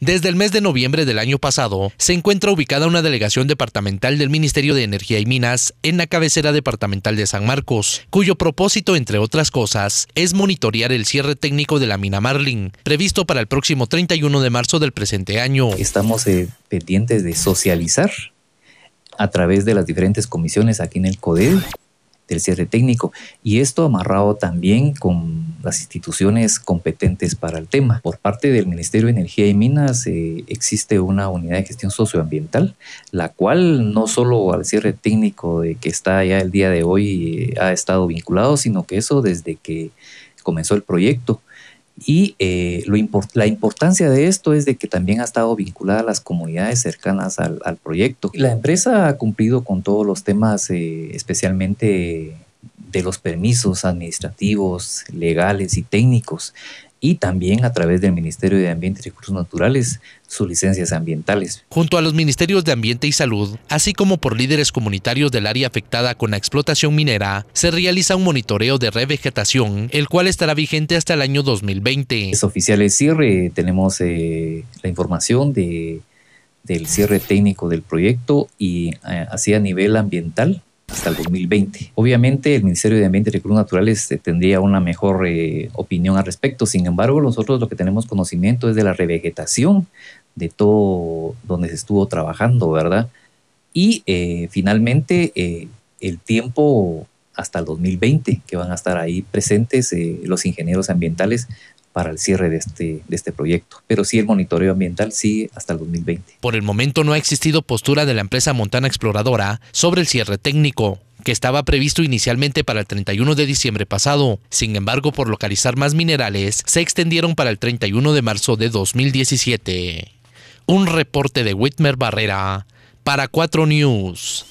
Desde el mes de noviembre del año pasado, se encuentra ubicada una delegación departamental del Ministerio de Energía y Minas en la cabecera departamental de San Marcos, cuyo propósito, entre otras cosas, es monitorear el cierre técnico de la mina Marlin, previsto para el próximo 31 de marzo del presente año. Estamos eh, pendientes de socializar a través de las diferentes comisiones aquí en el CODEL del cierre técnico. Y esto amarrado también con las instituciones competentes para el tema. Por parte del Ministerio de Energía y Minas eh, existe una unidad de gestión socioambiental, la cual no solo al cierre técnico de que está ya el día de hoy eh, ha estado vinculado, sino que eso desde que comenzó el proyecto y eh, lo la importancia de esto es de que también ha estado vinculada a las comunidades cercanas al, proyecto. La empresa ha cumplido con todos los temas, eh, especialmente de los permisos administrativos, legales y técnicos y también a través del Ministerio de Ambiente y Recursos Naturales sus licencias ambientales. Junto a los Ministerios de Ambiente y Salud, así como por líderes comunitarios del área afectada con la explotación minera, se realiza un monitoreo de revegetación, el cual estará vigente hasta el año 2020. Es oficial el cierre, tenemos eh, la información del cierre técnico del proyecto y eh, así a nivel ambiental hasta el 2020. Obviamente el Ministerio de Ambiente y Recursos Naturales eh, tendría una mejor eh, opinión al respecto, sin embargo nosotros lo que tenemos conocimiento es de la revegetación de todo donde se estuvo trabajando, ¿verdad? Y eh, finalmente el tiempo hasta el 2020 que van a estar ahí presentes los ingenieros ambientales para el cierre de este, de este proyecto. Pero sí, el monitoreo ambiental sigue hasta el 2020. Por el momento no ha existido postura de la empresa Montana Exploradora sobre el cierre técnico que estaba previsto inicialmente para el 31 de diciembre pasado. Sin embargo, por localizar más minerales, se extendieron para el 31 de marzo de 2017. Un reporte de Whitmer Barrera para 4 News.